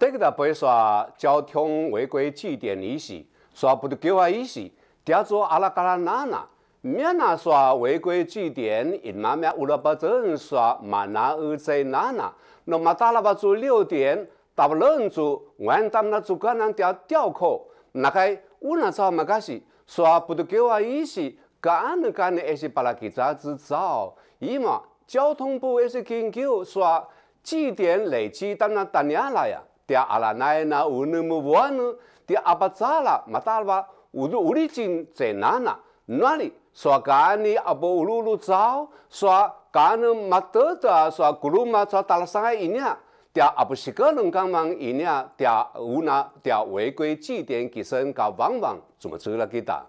这个的会说交通违规记点利息，说不得给我利息。第二组阿拉嘎拉哪哪，免哪说违规记点，一那面乌拉巴族人说马哪尔在哪哪。那么达拉巴族六点，达不六人族完蛋那族个人掉掉扣，那个乌那早没开始，说不得给我利息。干的干的，二是把他给咱子造。伊嘛，交通部也是根据说记点累积，当然当年来呀。掉阿拉奶奶我们不安呢？掉阿爸查了，嘛？达尔吧？乌都乌哩真在哪呢？哪里？说干呢？阿不路路走？说干呢？没得的啊？说古鲁嘛？说达拉山海伊呢？掉阿不是个人干嘛？伊呢？掉乌那掉违规祭奠吉生，噶往往怎么做了？吉达？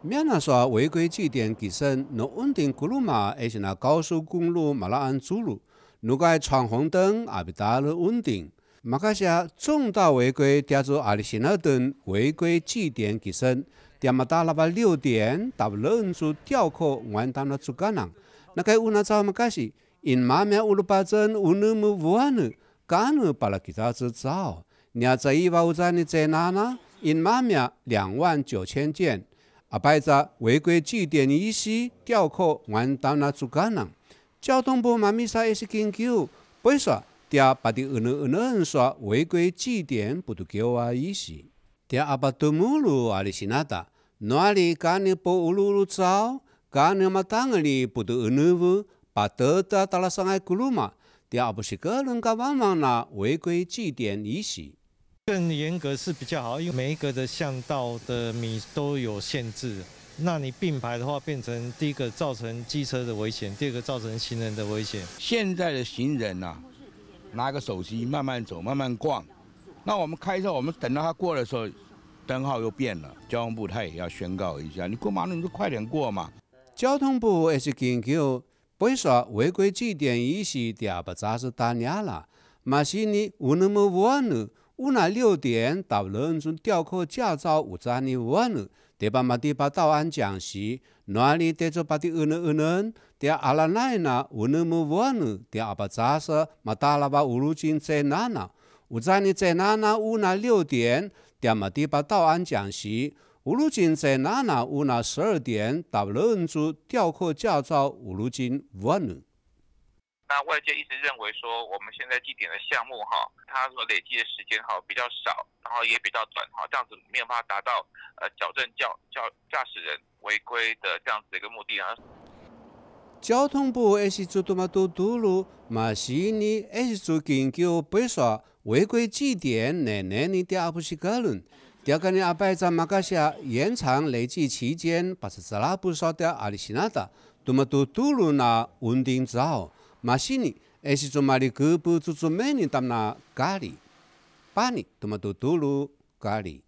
咩啊？说违规祭奠吉生？侬稳定古鲁嘛？还是那高速公路马拉安祖路？如果闯红灯，阿不达了稳定。马卡西重大违规，叫做阿里 a l 灯违规记点计算，达马达喇叭六点，达不勒唔做雕完蛋了主干人。那该乌那早马开始，因 a 面乌拉巴镇乌尔木乌安了，干了把拉其他子造，你要在伊五在你在哪呢？因马面两万九千件，阿摆只违规记点一息雕扣完蛋了主干人。交通部马咪啥也是研究，不说，二把的二六二二说违规祭典不都叫啊？意思，第二把杜乌鲁阿里是哪达，哪里干尼破乌鲁鲁走？干尼玛当个里不都二六五？把德特达拉桑海古鲁嘛？二不是个人嘎往往那违规祭典意思？更严格是比较好，每一个的巷道的米都有限制。那你并排的话，变成第一个造成机车的危险，第二个造成行人的危险。现在的行人呐，拿个手机慢慢走、慢慢逛。那我们开车，我们等到他过的时候，灯号又变了。交通部他也要宣告一下，你过马路你就快点过嘛。交通部也是警告，不说违规几点，一时二不扎实打你了。马西尼，我那么晚你，我那六点到伦敦钟吊扣驾照有啥呢？晚你。第八马蒂巴道安讲时，哪里得做马蒂恩恩恩？在阿拉奈那乌能么玩呢？在阿巴扎说马达拉巴乌如今在哪呢？我在呢在哪呢？乌那六点，第八马蒂巴道安讲时，乌如今在哪呢？乌那十二点，打不认雕刻驾照，乌如今 n 呢？那外界一直认为说，我们现在祭点的项目哈，它所累积的时间哈比较少，然后也比较短哈，这样子没有办法达到呃矫正教教驾驶人违规的这样子一个目的。交通部还是做多么多堵路，嘛是尼还是做研究，不说违规祭点，奶奶你钓不是个人，钓个人阿拜在马卡下延长累计期间，八十只拉不少的阿里西纳的多么多堵路那稳定之后。 마시니 에시 좀 담나 가리 빠니 도마도 가리